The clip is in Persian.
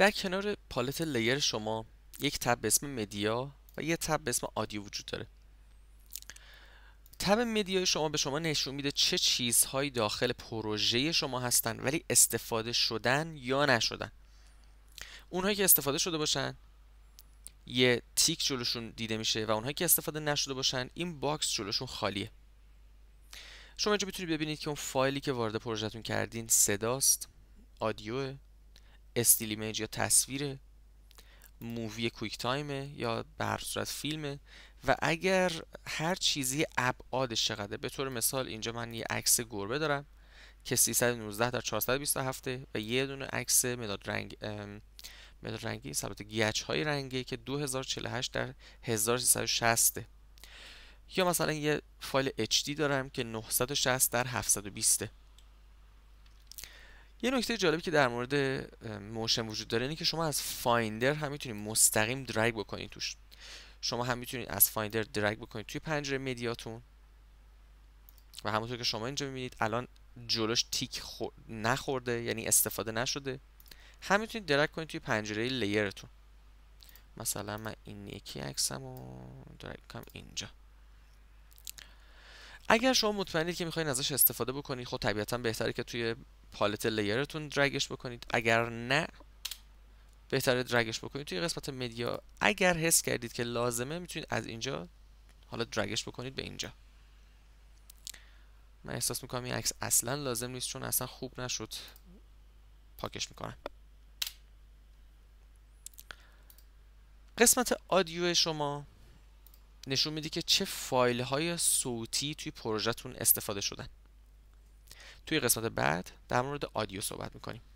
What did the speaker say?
در کنار پالت لیر شما یک تب به اسم مدیا و یک تب به اسم آدیو وجود داره تب مدیای شما به شما نشون میده چه چیزهایی داخل پروژه شما هستن ولی استفاده شدن یا نشدن اونهایی که استفاده شده باشن یه تیک جلوشون دیده میشه و اونهایی که استفاده نشده باشن این باکس جلوشون خالیه شما اینجا میتونید ببینید که اون فایلی که وارد پروژهتون کردین صداست آدیوه استیل ایمیج یا تصویر مووی کویک تایمه یا به صورت فیلمه و اگر هر چیزی ابعادش چقدر به طور مثال اینجا من یه عکس گربه دارم که 319 در 427 و یه دونه عکس مداد رنگ مداد رنگی سبت گیچ های رنگی که 2048 در 1360 یا مثلا یه فایل HD دارم که 960 در 720 یه نکته جالبی که در مورد موشن وجود داره اینه که شما از فایندر هم میتونید مستقیم درگ بکنید توش شما هم میتونید از فایندر درگ بکنید توی پنجره مدیاتون و همونطور که شما اینجا میبینید الان جلوش تیک نخورده یعنی استفاده نشده هم میتونید درگ کنید توی پنجره لیرتون مثلا من این یکی عکسم و درگ کنم اینجا اگر شما مطمئنید که میخواین ازش استفاده بکنید خب طبیعتا بهتره که توی پالت لیرتون درگش بکنید اگر نه بهتره درگش بکنید توی قسمت مدیا اگر حس کردید که لازمه میتونید از اینجا حالا درگش بکنید به اینجا من احساس میکنم این عکس اصلا لازم نیست چون اصلا خوب نشد پاکش میکنم قسمت آدیو شما نشون میده که چه فایل های صوتی توی پروژهتون استفاده شدن توی قسمت بعد در مورد آدیو صحبت میکنیم